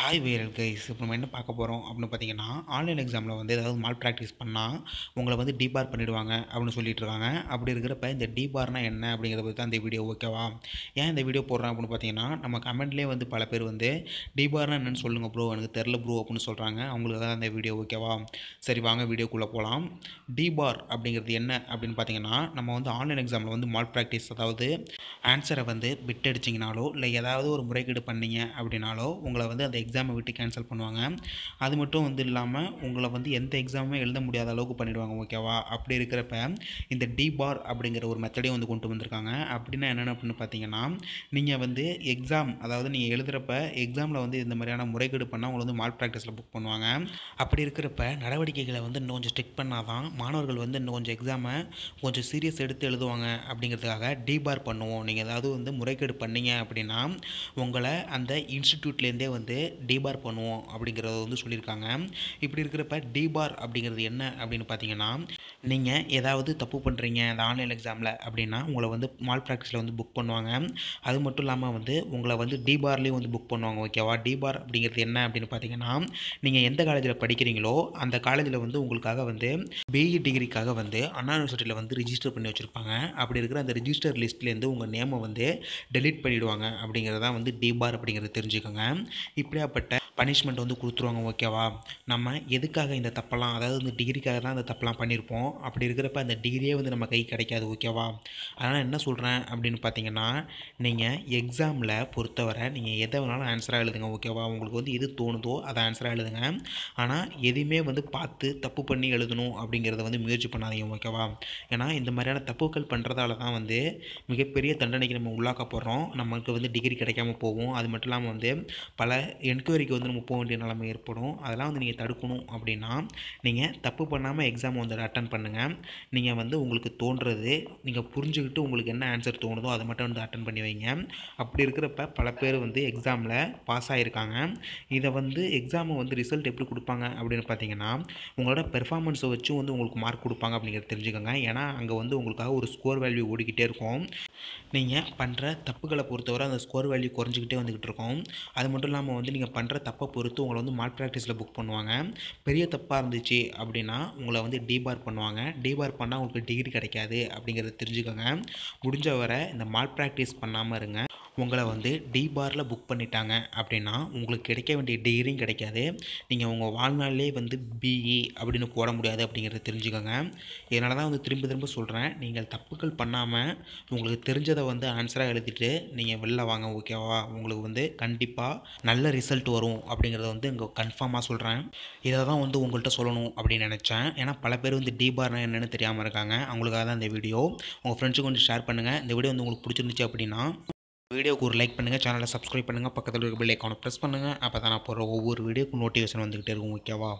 hi வீரல் guys இப்போ நம்ம என்ன பார்க்க போகிறோம் அப்படின்னு பார்த்தீங்கன்னா ஆன்லைன் எக்ஸாமில் வந்து ஏதாவது மால் ப்ராக்டிஸ் பண்ணால் உங்களை வந்து டிபார் பண்ணிவிடுவாங்க அப்படின்னு சொல்லிட்டு இருக்காங்க அப்படி இருக்கிறப்ப இந்த டிபார்னால் என்ன அப்படிங்கிறத பற்றி அந்த வீடியோ ஓகேவா ஏன் இந்த வீடியோ போடுறேன் அப்படின்னு பார்த்தீங்கன்னா நம்ம கமெண்ட்லேயே வந்து பல பேர் வந்து டிபார்னால் என்னென்னு சொல்லுங்கள் ப்ரோ எனக்கு தெரில ப்ரோ அப்படின்னு சொல்கிறாங்க அவங்களுக்கு தான் அந்த வீடியோ ஓகேவா சரி வாங்க வீடியோக்குள்ளே போகலாம் டிபார் அப்படிங்கிறது என்ன அப்படின்னு பார்த்தீங்கன்னா நம்ம வந்து ஆன்லைன் எக்ஸாமில் வந்து மால் ப்ராக்டிஸ் அதாவது ஆன்சரை வந்து பிட் அடிச்சிங்கனாலோ இல்லை ஏதாவது ஒரு முறைகேடு பண்ணீங்க அப்படின்னாலோ உங்களை வந்து அந்த எக்ஸாமை விட்டு கேன்சல் பண்ணுவாங்க அது மட்டும் வந்து இல்லாமல் உங்களை வந்து எந்த எக்ஸாமுமே எழுத முடியாத அளவுக்கு பண்ணிவிடுவாங்க ஓகேவா அப்படி இருக்கிறப்ப இந்த டிபார் பார் அப்படிங்கிற ஒரு மெத்தடையும் வந்து கொண்டு வந்திருக்காங்க அப்படின்னா என்னென்ன அப்படின்னு பார்த்தீங்கன்னா நீங்கள் வந்து எக்ஸாம் அதாவது நீங்கள் எழுதுகிறப்ப எக்ஸாமில் வந்து இந்த மாதிரியான முறைகேடு பண்ணால் உங்களை வந்து மால் ப்ராக்டிஸில் புக் பண்ணுவாங்க அப்படி இருக்கிறப்ப நடவடிக்கைகளை வந்து இன்னும் கொஞ்சம் ஸ்ட்ரிக் பண்ணால் தான் மாணவர்கள் வந்து இன்னும் கொஞ்சம் எக்ஸாமை கொஞ்சம் சீரியஸ் எடுத்து எழுதுவாங்க அப்படிங்கிறதுக்காக டிபார் பார் பண்ணுவோம் நீங்கள் ஏதாவது வந்து முறைகேடு பண்ணீங்க அப்படின்னா உங்களை அந்த இன்ஸ்டிடியூட்லேருந்தே வந்து டிபார் பண்ணுவோம் அப்படிங்கிறத வந்து சொல்லியிருக்காங்க இப்படி இருக்கிறப்ப டிபார் அப்படிங்கிறது என்ன அப்படின்னு பார்த்தீங்கன்னா நீங்கள் ஏதாவது தப்பு பண்ணுறீங்க அந்த ஆன்லைன் எக்ஸாமில் அப்படின்னா உங்களை வந்து மால் ப்ராக்டிஸில் வந்து புக் பண்ணுவாங்க அது மட்டும் இல்லாமல் வந்து உங்களை வந்து டிபார்லேயும் வந்து புக் பண்ணுவாங்க ஓகேவா டிபார் அப்படிங்கிறது என்ன அப்படின்னு பார்த்தீங்கன்னா நீங்கள் எந்த காலேஜில் படிக்கிறீங்களோ அந்த காலேஜில் வந்து உங்களுக்காக வந்து பிஇ டிகிரிக்காக e வந்து அண்ணா யூனிவர்சிட்டியில் வந்து ரிஜிஸ்டர் பண்ணி வச்சுருப்பாங்க அப்படி இருக்கிற அந்த ரிஜிஸ்டர் லிஸ்ட்லேருந்து உங்கள் நேமை வந்து டெலீட் பண்ணிவிடுவாங்க அப்படிங்கிறதான் வந்து டிபார் அப்படிங்கிறது தெரிஞ்சுக்கோங்க இப்படியா पट्टा பனிஷ்மெண்ட் வந்து கொடுத்துருவாங்க ஓகேவா நம்ம எதுக்காக இந்த தப்பெல்லாம் அதாவது இந்த டிகிரிக்காக தான் இந்த தப்பெல்லாம் பண்ணியிருப்போம் அப்படி இருக்கிறப்ப அந்த டிகிரியே வந்து நம்ம கை கிடைக்காது ஓகேவா அதனால் என்ன சொல்கிறேன் அப்படின்னு பார்த்தீங்கன்னா நீங்கள் எக்ஸாமில் பொறுத்தவரை நீங்கள் எதை வேணாலும் ஆன்சராக எழுதுங்க ஓகேவா உங்களுக்கு வந்து எது தோணுதோ அதை ஆன்சராக எழுதுங்க ஆனால் எதுவுமே வந்து பார்த்து தப்பு பண்ணி எழுதணும் அப்படிங்கிறத வந்து முயற்சி பண்ணாதீங்க ஓகேவா ஏன்னா இந்த மாதிரியான தப்புக்கள் பண்ணுறதால தான் வந்து மிகப்பெரிய தண்டனைக்கு நம்ம உள்ளாக்கப்படுறோம் நமக்கு வந்து டிகிரி கிடைக்காம போகும் அது மட்டும் இல்லாமல் வந்து பல என்கொயரிக்கு வந்து நம்ம போக வேண்டிய நிலைமை ஏற்படும் அதெல்லாம் வந்து நீங்கள் தடுக்கணும் அப்படின்னா நீங்கள் தப்பு பண்ணாமல் எக்ஸாம் வந்து அட்டன் பண்ணுங்கள் நீங்கள் வந்து உங்களுக்கு தோன்றது நீங்கள் புரிஞ்சுக்கிட்டு உங்களுக்கு என்ன ஆன்சர் தோணுதோ அதை மட்டும் வந்து அட்டன் பண்ணி வைங்க அப்படி இருக்கிறப்ப பல பேர் வந்து எக்ஸாமில் பாஸ் ஆகியிருக்காங்க இதை வந்து எக்ஸாமை வந்து ரிசல்ட் எப்படி கொடுப்பாங்க அப்படின்னு பார்த்தீங்கன்னா உங்களோட பெர்ஃபார்மன்ஸை வச்சு வந்து உங்களுக்கு மார்க் கொடுப்பாங்க அப்படிங்கிறத தெரிஞ்சுக்கோங்க ஏன்னா அங்கே வந்து உங்களுக்காக ஒரு ஸ்கோர் வேல்யூ ஓடிக்கிட்டே இருக்கும் நீங்கள் பண்ணுற தப்புகளை பொறுத்தவரை அந்த ஸ்கோர் வேல்யூ குறைஞ்சிக்கிட்டே வந்துக்கிட்டு இருக்கும் அது மட்டும் இல்லாமல் வந்து நீங்கள் பண்ணுற தப்பு தப்பை பொறுத்து உங்களை வந்து மால் ப்ராக்டிஸில் புக் பண்ணுவாங்க பெரிய தப்பாக இருந்துச்சு அப்படின்னா உங்களை வந்து டிபார் பண்ணுவாங்க டிபார் பண்ணால் உங்களுக்கு டிகிரி கிடைக்காது அப்படிங்கிறத தெரிஞ்சுக்கோங்க முடிஞ்ச வரை இந்த மால் ப்ராக்டிஸ் பண்ணாமல் இருங்க உங்களை வந்து டி புக் பண்ணிட்டாங்க அப்படின்னா உங்களுக்கு கிடைக்க வேண்டிய டிகிரியும் கிடைக்காது நீங்கள் உங்கள் வாழ்நாளிலே வந்து பிஇ e அப்படின்னு போட முடியாது அப்படிங்கிறத தெரிஞ்சுக்கோங்க இதனால தான் வந்து திரும்ப திரும்ப சொல்கிறேன் நீங்கள் தப்புகள் பண்ணாமல் உங்களுக்கு தெரிஞ்சதை வந்து ஆன்சராக எழுதிட்டு நீங்கள் வெளில வாங்க ஓகேவா உங்களுக்கு வந்து கண்டிப்பாக நல்ல ரிசல்ட் வரும் அப்படிங்கிறத வந்து இங்கே கன்ஃபார்மாக சொல்கிறேன் இதை தான் வந்து உங்கள்கிட்ட சொல்லணும் அப்படின்னு நினச்சேன் ஏன்னா பல பேர் வந்து டீபார்னா என்னென்னு தெரியாமல் இருக்காங்க அவங்களுக்காக தான் இந்த வீடியோ உங்கள் ஃப்ரெண்ட்ஸுக்கு கொஞ்சம் ஷேர் பண்ணுங்கள் இந்த வீடியோ வந்து உங்களுக்கு பிடிச்சிருந்துச்சு அப்படின்னா வீடியோக்கு ஒரு லைக் பண்ணுங்கள் சேனலை சப்ஸ்கிரைப் பண்ணுங்கள் பக்கத்தில் இருக்க பில் ஐக்கானை ப்ரெஸ் பண்ணுங்கள் அப்போ தான் நான் போகிற ஒவ்வொரு வீடியோக்கும் நோட்டிஃபிகேஷன் வந்துக்கிட்டே இருக்கும் ஓகேவா